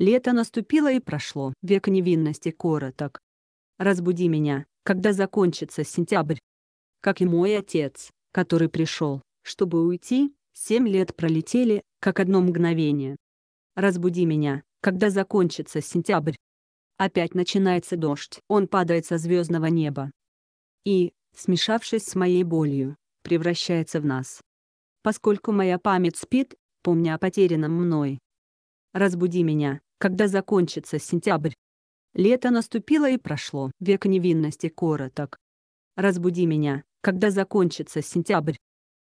Лето наступило и прошло. Век невинности короток. Разбуди меня, когда закончится сентябрь. Как и мой отец, который пришел, чтобы уйти, семь лет пролетели, как одно мгновение. Разбуди меня, когда закончится сентябрь. Опять начинается дождь. Он падает со звездного неба. И, смешавшись с моей болью, превращается в нас. Поскольку моя память спит, помня о потерянном мной, разбуди меня, когда закончится сентябрь. Лето наступило и прошло, век невинности короток. Разбуди меня, когда закончится сентябрь.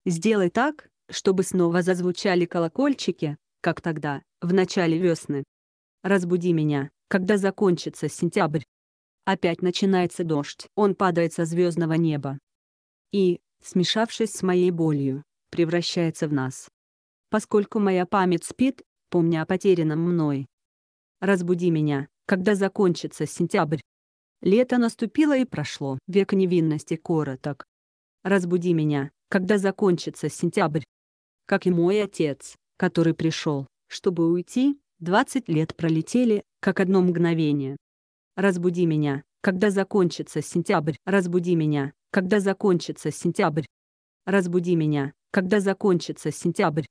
Сделай так, чтобы снова зазвучали колокольчики, как тогда, в начале весны. Разбуди меня, когда закончится сентябрь. Опять начинается дождь, он падает со звездного неба. И, смешавшись с моей болью, превращается в нас. Поскольку моя память спит, помня о потерянном мной. Разбуди меня, когда закончится сентябрь. Лето наступило и прошло, век невинности короток. Разбуди меня, когда закончится сентябрь. Как и мой отец, который пришел, чтобы уйти, 20 лет пролетели, как одно мгновение. Разбуди меня, когда закончится сентябрь. Разбуди меня, когда закончится сентябрь. Разбуди меня, когда закончится сентябрь.